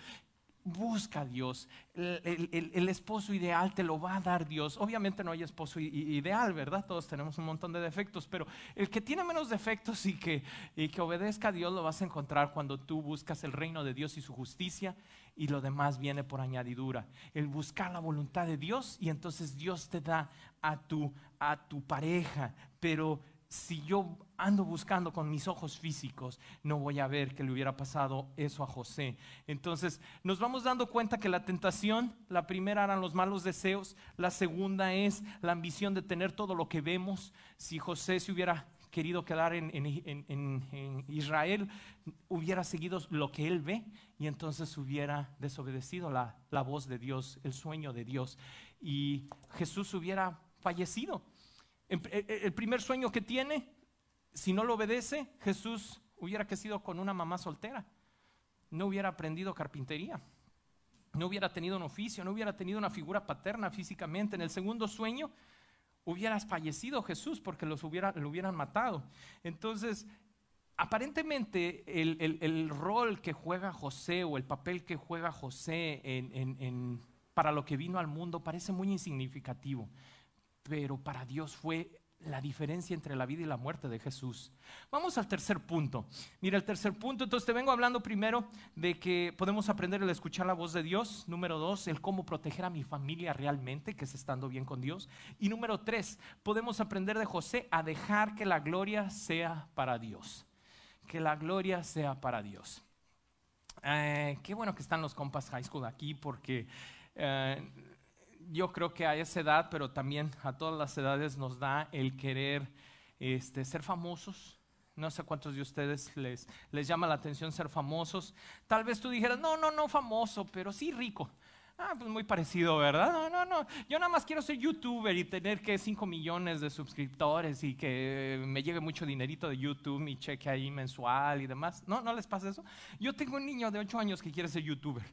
busca a Dios. El, esposo ideal te lo va a dar Dios. Obviamente no hay esposo ideal, ¿verdad? Todos tenemos un montón de defectos, pero el que tiene menos defectos y que, y que obedezca a Dios lo vas a encontrar cuando tú buscas el reino de Dios y su justicia y lo demás viene por añadidura. El buscar la voluntad de Dios y entonces Dios te da a tu, a tu pareja. Pero si yo ando buscando con mis ojos físicos, no voy a ver que le hubiera pasado eso a José. Entonces nos vamos dando cuenta que la tentación, la primera eran los malos deseos, la segunda es la ambición de tener todo lo que vemos. Si José se hubiera querido quedar en, Israel, hubiera seguido lo que él ve y entonces hubiera desobedecido la, la voz de Dios, el sueño de Dios, y Jesús hubiera fallecido. Em, e, e, el primer sueño que tiene si no lo obedece, Jesús hubiera crecido con una mamá soltera, no hubiera aprendido carpintería, no hubiera tenido un oficio, no hubiera tenido una figura paterna físicamente. En el segundo sueño hubieras fallecido Jesús porque los lo hubieran matado. Entonces, aparentemente el, rol que juega José o el papel que juega José para lo que vino al mundo parece muy insignificativo, pero para Dios fue la diferencia entre la vida y la muerte de Jesús. Vamos al tercer punto. Mira, el tercer punto, entonces te vengo hablando primero de que podemos aprender el escuchar la voz de Dios. Número dos, el cómo proteger a mi familia realmente, que es estando bien con Dios. Y número tres, podemos aprender de José a dejar que la gloria sea para Dios. Que la gloria sea para Dios. Eh, qué bueno que están los compas high school aquí porque... Eh, yo creo que a esa edad, pero también a todas las edades nos da el querer este, ser famosos. No sé cuántos de ustedes les, les llama la atención ser famosos. Tal vez tú dijeras, no, no, no famoso, pero sí rico. Ah, pues muy parecido, ¿verdad? No, no, no. Yo nada más quiero ser youtuber y tener que 5 millones de suscriptores y que me llegue mucho dinerito de YouTube, mi cheque ahí mensual y demás. No, no les pasa eso. Yo tengo un niño de 8 años que quiere ser youtuber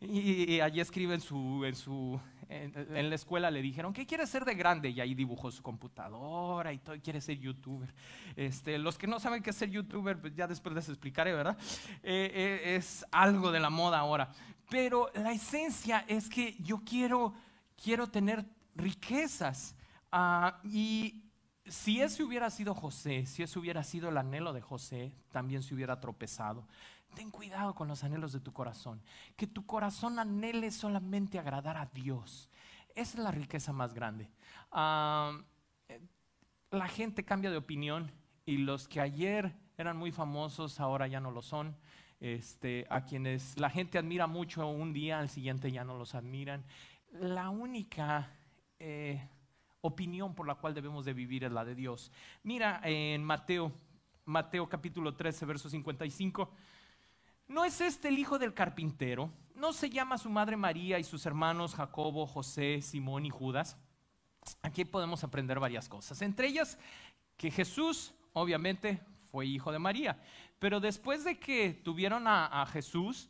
y, y allí escribe en su, en su eh. en, la escuela le dijeron, ¿qué quiere ser de grande? Y ahí dibujó su computadora y todo, quiere ser youtuber. Este, los que no saben qué es ser youtuber, pues ya después les explicaré, ¿verdad? Eh, eh, es algo de la moda ahora. Pero la esencia es que yo quiero, quiero tener riquezas. Ah, y si ese hubiera sido José, si ese hubiera sido el anhelo de José, también se hubiera tropezado. Ten cuidado con los anhelos de tu corazón. Que tu corazón anhele solamente agradar a Dios. Esa es la riqueza más grande. Eh, la gente cambia de opinión y los que ayer eran muy famosos ahora ya no lo son. Este, a quienes la gente admira mucho un día, al siguiente ya no los admiran. La única eh, opinión por la cual debemos de vivir es la de Dios. Mira en Mateo, Mateo capítulo 13, verso 55. ¿no es este el hijo del carpintero? ¿No se llama su madre María y sus hermanos Jacobo, José, Simón y Judas? Aquí podemos aprender varias cosas, entre ellas que Jesús, obviamente, fue hijo de María, pero después de que tuvieron a, Jesús,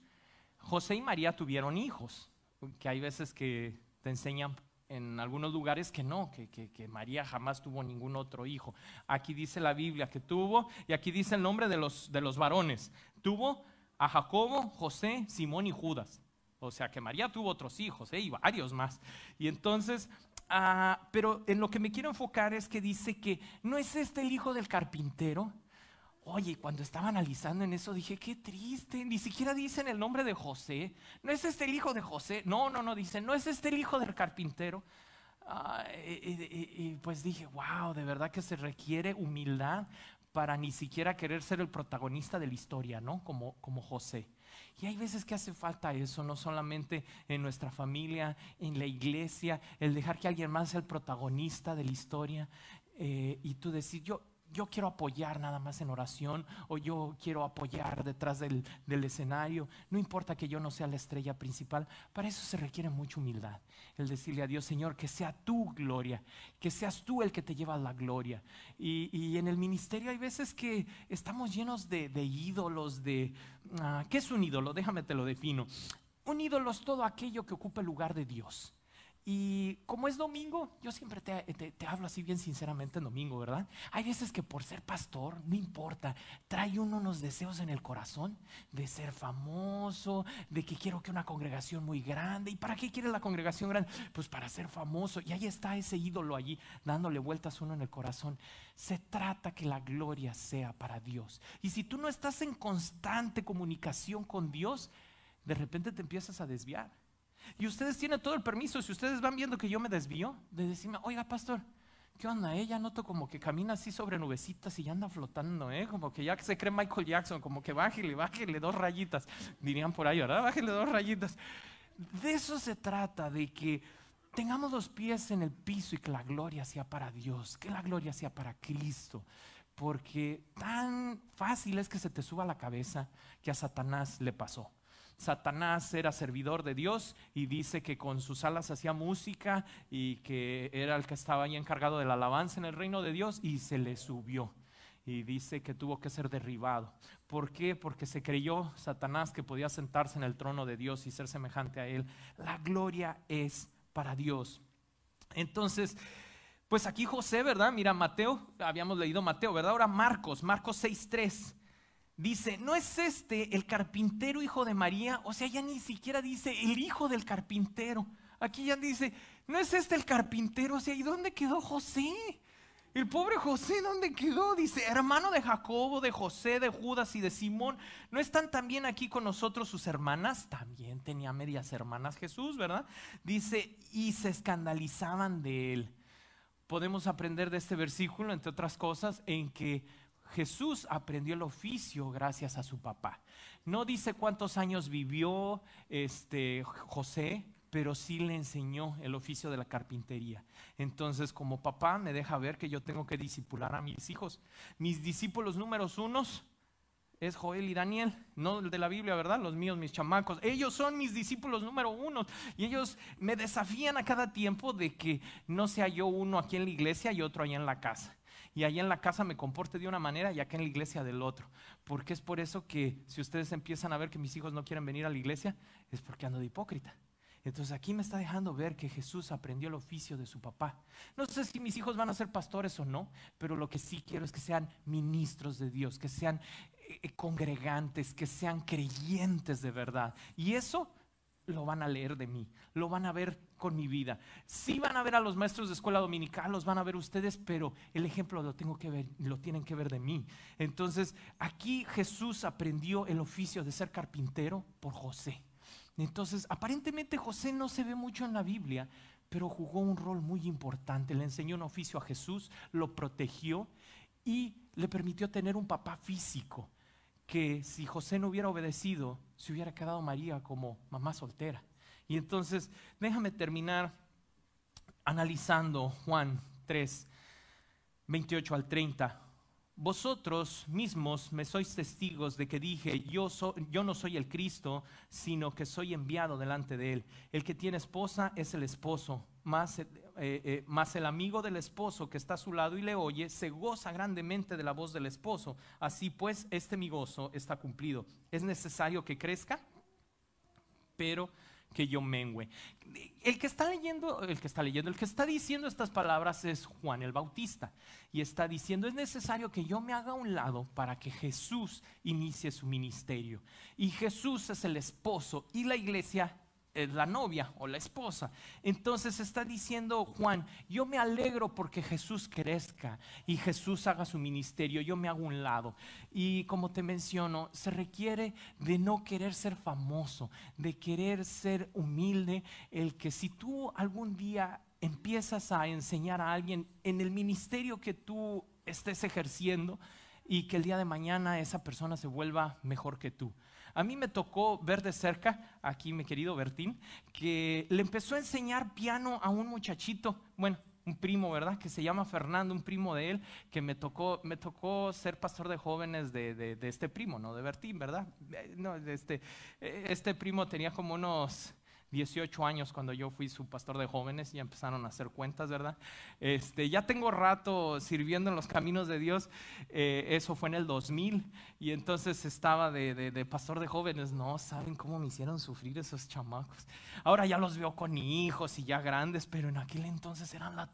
José y María tuvieron hijos, que hay veces que te enseñan en algunos lugares que no, que, que, María jamás tuvo ningún otro hijo. Aquí dice la Biblia que tuvo, y aquí dice el nombre de los, de los varones. Tuvo a Jacobo, José, Simón y Judas. O sea que María tuvo otros hijos ¿eh? y varios más. Y entonces, ah, pero en lo que me quiero enfocar es que dice que no es este el hijo del carpintero. Oye, cuando estaba analizando en eso dije, qué triste, ni siquiera dicen el nombre de José. No es este el hijo de José. No, no, no, dicen, no es este el hijo del carpintero. y, ah, eh, eh, pues dije, wow, de verdad que se requiere humildad para ni siquiera querer ser el protagonista de la historia, ¿no? Como, como José. Y hay veces que hace falta eso, no solamente en nuestra familia, en la iglesia, el dejar que alguien más sea el protagonista de la historia. Eh, y tú decir, yo, yo quiero apoyar nada más en oración o yo quiero apoyar detrás del, escenario. No importa que yo no sea la estrella principal, para eso se requiere mucha humildad. El decirle a Dios, Señor, que sea tu gloria, que seas tú el que te lleva la gloria. Y, en el ministerio hay veces que estamos llenos de, ídolos, de... Ah, ¿Qué es un ídolo? Déjame te lo defino. Un ídolo es todo aquello que ocupa el lugar de Dios. Y como es domingo, yo siempre te, hablo así bien sinceramente en domingo, ¿verdad? Hay veces que por ser pastor, no importa, trae uno unos deseos en el corazón de ser famoso, de que quiero que una congregación muy grande. ¿Y para qué quiere la congregación grande? Pues para ser famoso. Y ahí está ese ídolo allí dándole vueltas uno en el corazón. Se trata que la gloria sea para Dios. Y si tú no estás en constante comunicación con Dios, de repente te empiezas a desviar y ustedes tienen todo el permiso. Si ustedes van viendo que yo me desvío, de decirme, oiga, pastor, ¿qué onda? Ella eh? noto como que camina así sobre nubecitas y ya anda flotando, ¿eh? Como que ya se cree Michael Jackson, como que bájele, bájele dos rayitas. Dirían por ahí, ¿verdad? Bájele dos rayitas. De eso se trata, de que tengamos los pies en el piso y que la gloria sea para Dios, que la gloria sea para Cristo porque tan fácil es que se te suba la cabeza que a Satanás le pasó. Satanás era servidor de Dios y dice que con sus alas hacía música y que era el que estaba ahí encargado de la alabanza en el reino de Dios y se le subió. Y dice que tuvo que ser derribado. ¿Por qué? Porque se creyó Satanás que podía sentarse en el trono de Dios y ser semejante a él. La gloria es para Dios. Entonces, pues aquí José, ¿verdad? Mira, Mateo, habíamos leído Mateo, ¿verdad? Ahora Marcos, Marcos 6.3 dice, ¿no es este el carpintero hijo de María? O sea, ya ni siquiera dice el hijo del carpintero. Aquí ya dice, ¿no es este el carpintero? O sea, ¿y dónde quedó José? El pobre José, ¿dónde quedó? Dice, hermano de Jacobo, de José, de Judas y de Simón. ¿No están también aquí con nosotros sus hermanas? También tenía medias hermanas Jesús, ¿verdad? Dice, y se escandalizaban de él. Podemos aprender de este versículo, entre otras cosas, en que Jesús aprendió el oficio gracias a su papá. No dice cuántos años vivió este José, pero sí le enseñó el oficio de la carpintería. Entonces, como papá, me deja ver que yo tengo que discipular a mis hijos. Mis discípulos números unos es Joel y Daniel, no el de la Biblia, ¿verdad? Los míos, mis chamacos. Ellos son mis discípulos número uno. Y ellos me desafían a cada tiempo de que no sea yo uno aquí en la iglesia y otro allá en la casa y allá en la casa me comporte de una manera y acá en la iglesia del otro. Porque es por eso que si ustedes empiezan a ver que mis hijos no quieren venir a la iglesia, es porque ando de hipócrita. Entonces aquí me está dejando ver que Jesús aprendió el oficio de su papá. No sé si mis hijos van a ser pastores o no, pero lo que sí quiero es que sean ministros de Dios, que sean eh, eh, congregantes, que sean creyentes de verdad. Y eso lo van a leer de mí, lo van a ver con mi vida. Sí van a ver a los maestros de escuela dominical, los van a ver ustedes, pero el ejemplo lo tengo que ver, lo tienen que ver de mí. Entonces, aquí Jesús aprendió el oficio de ser carpintero por José. Entonces, aparentemente José no se ve mucho en la Biblia, pero jugó un rol muy importante. Le enseñó un oficio a Jesús, lo protegió y le permitió tener un papá físico que si José no hubiera obedecido, se hubiera quedado María como mamá soltera. Y entonces, déjame terminar analizando Juan 3, 28 al 30. Vosotros mismos me sois testigos de que dije, yo, yo, no soy el Cristo, sino que soy enviado delante de Él. El que tiene esposa es el esposo más, eh, eh, más el amigo del esposo que está a su lado y le oye, se goza grandemente de la voz del esposo. Así pues, este mi gozo está cumplido. Es necesario que crezca, pero que yo mengue El que está leyendo, el que está leyendo, el que está diciendo estas palabras es Juan el Bautista y está diciendo, es necesario que yo me haga un lado para que Jesús inicie su ministerio. Y Jesús es el esposo y la iglesia eh, la novia o la esposa. Entonces está diciendo Juan, yo me alegro porque Jesús crezca y Jesús haga su ministerio, yo me hago un lado. Y como te menciono, se requiere de no querer ser famoso, de querer ser humilde, el que si tú algún día empiezas a enseñar a alguien en el ministerio que tú estés ejerciendo y que el día de mañana esa persona se vuelva mejor que tú. A mí me tocó ver de cerca, aquí mi querido Bertín, que le empezó a enseñar piano a un muchachito, bueno, un primo, ¿verdad? Que se llama Fernando, un primo de él, que me tocó, me tocó ser pastor de jóvenes de, este primo, ¿no? De Bertín, ¿verdad? Eh, no, este, eh, este primo tenía como unos 18 años cuando yo fui su pastor de jóvenes, y empezaron a hacer cuentas, ¿verdad? Este, ya tengo rato sirviendo en los caminos de Dios, eh, eso fue en el 2000, y entonces estaba de, pastor de jóvenes, no, ¿saben cómo me hicieron sufrir esos chamacos? Ahora ya los veo con hijos y ya grandes, pero en aquel entonces eran la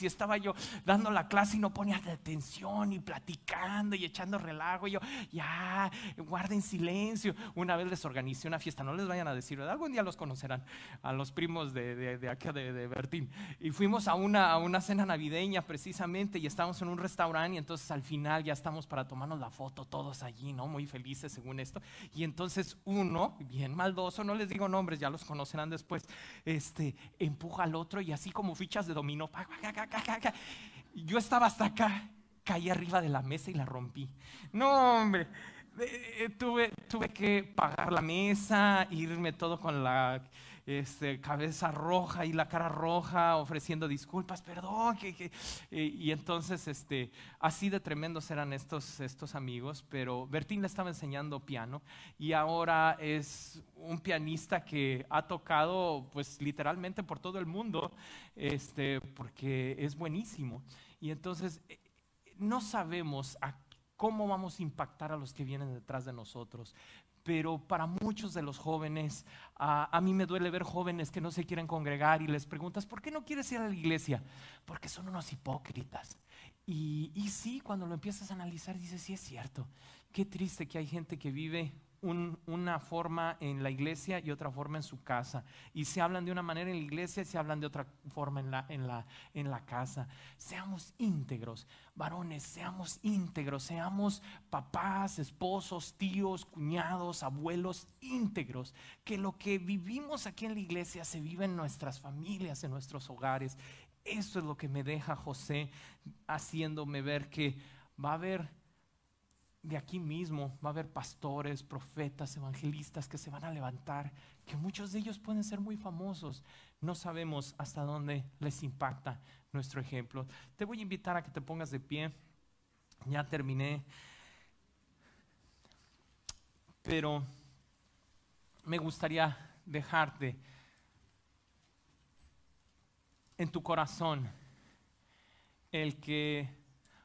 y estaba yo dando la clase y no ponía atención y platicando y echando relajo. Y yo, ya, guarden silencio. Una vez les organicé una fiesta, no les vayan a decir, algún día los conocerán, a los primos de, de, de acá de, Bertín. Y fuimos a una, a una cena navideña precisamente y estábamos en un restaurante y entonces al final ya estamos para tomarnos la foto todos allí, ¿no? Muy felices según esto. Y entonces uno, bien maldoso, no les digo nombres, ya los conocerán después, este, empuja al otro y así como fichas de dominó, yo estaba hasta acá, caí arriba de la mesa y la rompí. No, hombre. Eh, eh, tuve, tuve que pagar la mesa, irme todo con la este, cabeza roja y la cara roja, ofreciendo disculpas, perdón. Eh, y, entonces, este, así de tremendos eran estos, estos amigos, pero Bertín le estaba enseñando piano y ahora es un pianista que ha tocado, pues literalmente por todo el mundo, este, porque es buenísimo. Y entonces, eh, no sabemos cómo vamos a impactar a los que vienen detrás de nosotros, pero para muchos de los jóvenes, a, mí me duele ver jóvenes que no se quieren congregar y les preguntas, ¿por qué no quieres ir a la iglesia? Porque son unos hipócritas. Y, y sí, cuando lo empiezas a analizar, dices, sí es cierto, qué triste que hay gente que vive una forma en la iglesia y otra forma en su casa. Y se hablan de una manera en la iglesia y se hablan de otra forma en la, en la, en la casa. Seamos íntegros, varones, seamos íntegros, seamos papás, esposos, tíos, cuñados, abuelos, íntegros. Que lo que vivimos aquí en la iglesia se vive en nuestras familias, en nuestros hogares. Eso es lo que me deja José haciéndome ver que va a haber de aquí mismo va a haber pastores, profetas, evangelistas que se van a levantar, que muchos de ellos pueden ser muy famosos. No sabemos hasta dónde les impacta nuestro ejemplo. Te voy a invitar a que te pongas de pie. Ya terminé. Pero me gustaría dejarte en tu corazón el que,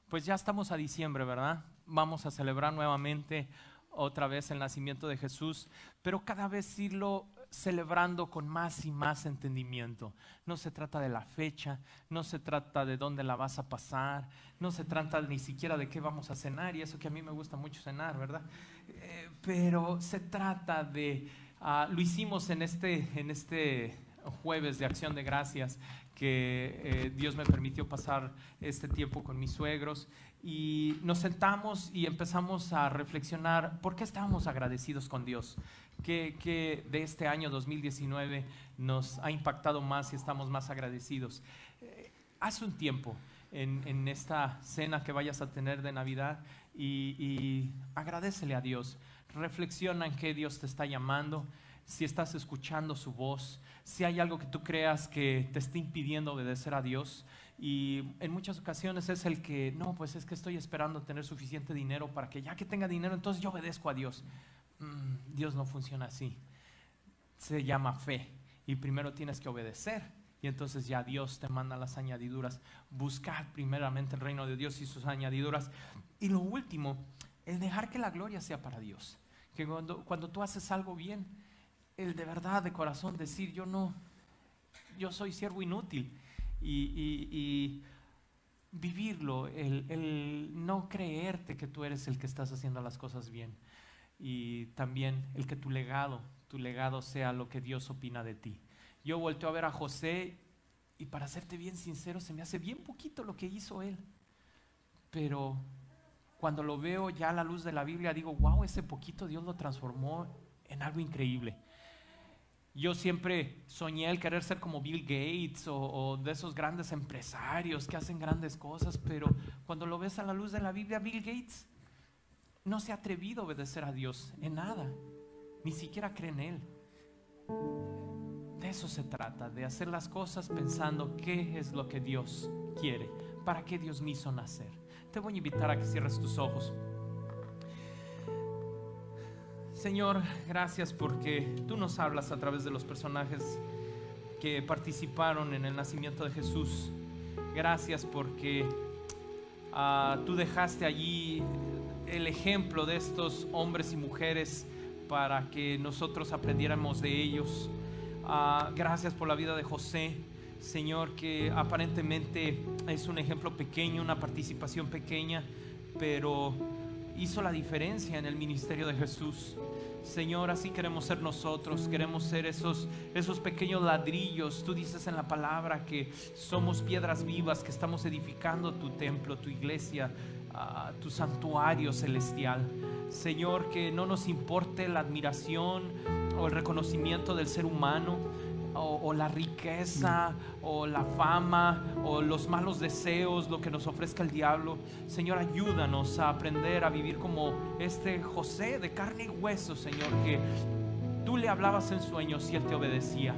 pues ya estamos a diciembre, ¿verdad? vamos a celebrar nuevamente otra vez el nacimiento de Jesús, pero cada vez irlo celebrando con más y más entendimiento. No se trata de la fecha, no se trata de dónde la vas a pasar, no se trata ni siquiera de qué vamos a cenar, y eso que a mí me gusta mucho cenar, ¿verdad? Eh, pero se trata de, ah, lo hicimos en este, en este jueves de acción de gracias, que eh, Dios me permitió pasar este tiempo con mis suegros y nos sentamos y empezamos a reflexionar por qué estamos agradecidos con Dios, qué de este año 2019 nos ha impactado más y estamos más agradecidos. Eh, Haz un tiempo, en, esta cena que vayas a tener de Navidad, y, y agradecele a Dios, reflexiona en qué Dios te está llamando si estás escuchando su voz, si hay algo que tú creas que te está impidiendo obedecer a Dios. Y en muchas ocasiones es el que, no, pues es que estoy esperando tener suficiente dinero para que ya que tenga dinero, entonces yo obedezco a Dios. Mm, Dios no funciona así. Se llama fe. Y primero tienes que obedecer. Y entonces ya Dios te manda las añadiduras. Buscar primeramente el reino de Dios y sus añadiduras. Y lo último, Es dejar que la gloria sea para Dios. Que cuando, cuando tú haces algo bien, el de verdad, de corazón, decir, yo no, yo soy siervo inútil. Y, vivirlo, el, no creerte que tú eres el que estás haciendo las cosas bien. Y también el que tu legado, tu legado sea lo que Dios opina de ti. Yo volteo a ver a José y para serte bien sincero, se me hace bien poquito lo que hizo él. Pero cuando lo veo ya a la luz de la Biblia, digo, wow, ese poquito Dios lo transformó en algo increíble. Yo siempre soñé el querer ser como Bill Gates o, de esos grandes empresarios que hacen grandes cosas, pero cuando lo ves a la luz de la Biblia, Bill Gates no se ha atrevido a obedecer a Dios en nada, ni siquiera cree en Él. De eso se trata, de hacer las cosas pensando qué es lo que Dios quiere, para qué Dios me hizo nacer. Te voy a invitar a que cierres tus ojos. Señor, gracias porque tú nos hablas a través de los personajes que participaron en el nacimiento de Jesús. Gracias porque ah, tú dejaste allí el ejemplo de estos hombres y mujeres para que nosotros aprendiéramos de ellos. Ah, gracias por la vida de José, Señor, que aparentemente es un ejemplo pequeño, una participación pequeña, pero hizo la diferencia en el ministerio de Jesús. Señor, así queremos ser nosotros, queremos ser esos, esos pequeños ladrillos. Tú dices en la palabra que somos piedras vivas, que estamos edificando tu templo, tu iglesia, ah, tu santuario celestial. Señor, que no nos importe la admiración o el reconocimiento del ser humano o, la riqueza o la fama o los malos deseos, lo que nos ofrezca el diablo. Señor, ayúdanos a aprender a vivir como este José de carne y hueso, Señor, que tú le hablabas en sueños y él te obedecía.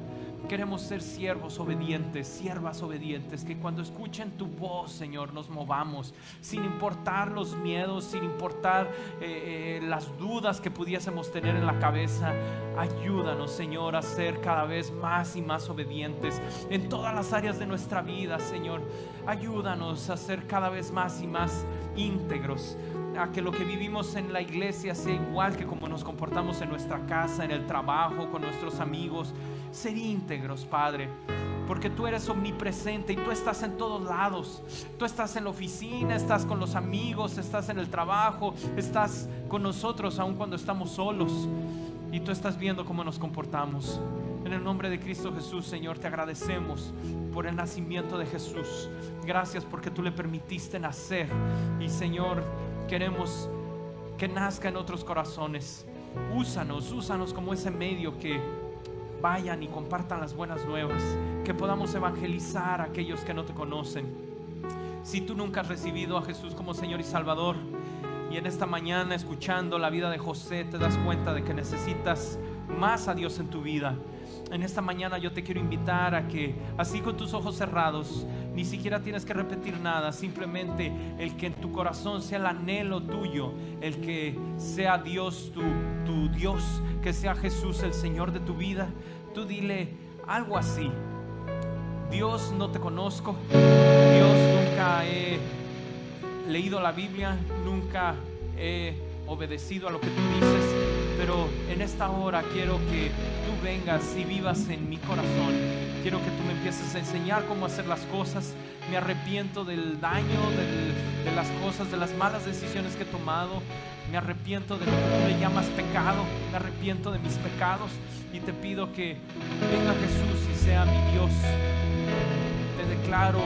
Queremos ser siervos obedientes, siervas obedientes, que cuando escuchen tu voz, Señor, nos movamos, sin importar los miedos, sin importar eh, eh, las dudas que pudiésemos tener en la cabeza. Ayúdanos, Señor, a ser cada vez más y más obedientes en todas las áreas de nuestra vida, Señor. Ayúdanos a ser cada vez más y más íntegros a que lo que vivimos en la iglesia sea igual que como nos comportamos en nuestra casa, en el trabajo, con nuestros amigos, ser íntegros, Padre. Porque tú eres omnipresente y tú estás en todos lados. Tú estás en la oficina, estás con los amigos, estás en el trabajo, estás con nosotros aun cuando estamos solos. Y tú estás viendo cómo nos comportamos. En el nombre de Cristo Jesús, Señor, te agradecemos por el nacimiento de Jesús. Gracias porque tú le permitiste nacer. Y Señor, queremos que nazca en otros corazones. Úsanos, úsanos como ese medio que vayan y compartan las buenas nuevas, que podamos evangelizar a aquellos que no te conocen. Si tú nunca has recibido a Jesús como Señor y Salvador, y en esta mañana escuchando la vida de José te das cuenta de que necesitas más a Dios en tu vida, en esta mañana yo te quiero invitar a que, así con tus ojos cerrados, ni siquiera tienes que repetir nada, simplemente el que en tu corazón sea el anhelo tuyo, el que sea Dios tu, tu Dios, que sea Jesús el Señor de tu vida, tú dile algo así. Dios no te conozco, Dios nunca he leído la Biblia, nunca he obedecido a lo que tú dices, pero en esta hora quiero que tú vengas y vivas en mi corazón. Quiero que tú me empieces a enseñar cómo hacer las cosas. Me arrepiento del daño, de las cosas, de las malas decisiones que he tomado. Me arrepiento de lo que tú le llamas pecado. Me arrepiento de mis pecados. Y te pido que venga Jesús y sea mi Dios. Te declaro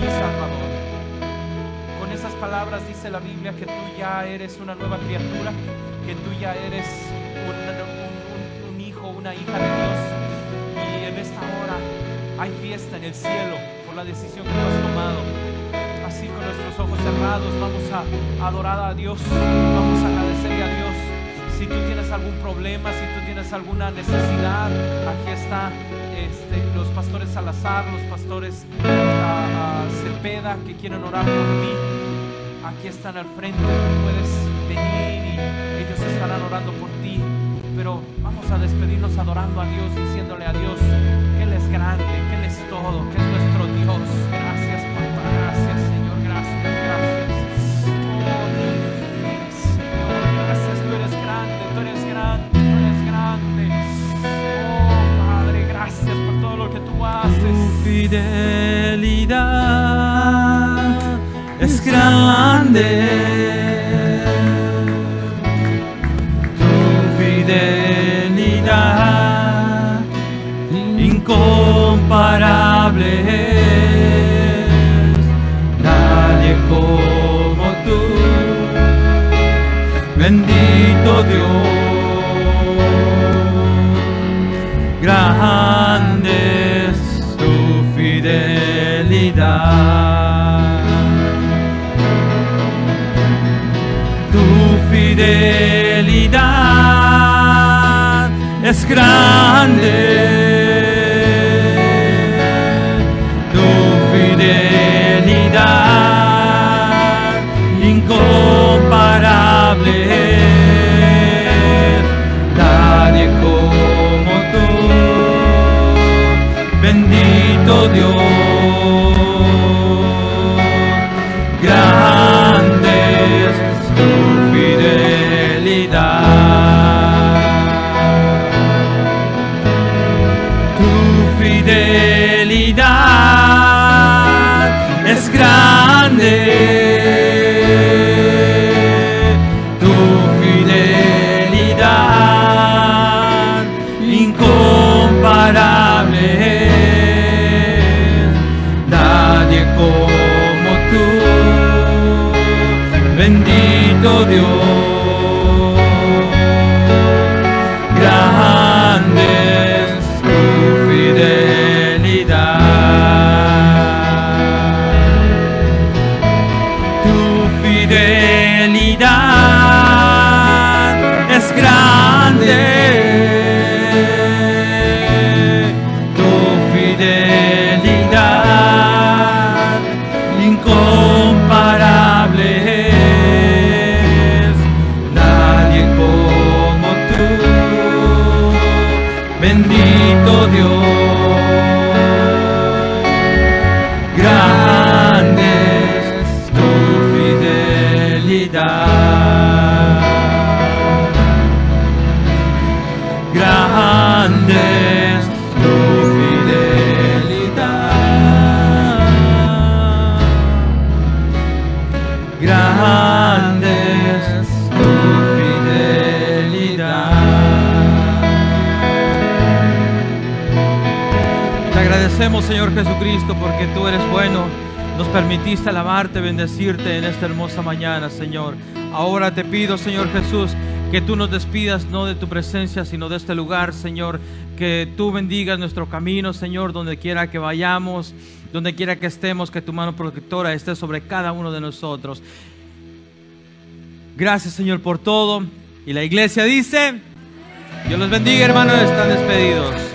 mi Salvador. Con esas palabras dice la Biblia que tú ya eres una nueva criatura, que tú ya eres una, una hija de Dios. Y en esta hora hay fiesta en el cielo por la decisión que tú has tomado. Así con nuestros ojos cerrados vamos a adorar a Dios, vamos a agradecerle a Dios. Si tú tienes algún problema, si tú tienes alguna necesidad, aquí está este, los pastores Salazar, los pastores ah, ah, Cepeda que quieren orar por ti. Aquí están al frente, tú puedes venir y ellos estarán orando por ti pero vamos a despedirnos adorando a Dios, diciéndole a Dios que Él es grande, que Él es todo, que es nuestro Dios. Gracias, papá, gracias, Señor, gracias, gracias. Dios, oh, Señor, gracias, tú eres grande, tú eres grande, tú eres grande. Oh, Padre, gracias por todo lo que tú haces. Tu fidelidad es grande tu fidelidad incomparable nadie como tú bendito Dios en esta hermosa mañana, Señor. Ahora te pido, Señor Jesús, que tú nos despidas no de tu presencia, sino de este lugar, Señor. Que tú bendigas nuestro camino, Señor, donde quiera que vayamos, donde quiera que estemos, que tu mano protectora esté sobre cada uno de nosotros. Gracias, Señor, por todo. Y la iglesia dice, Dios los bendiga, hermanos, están despedidos.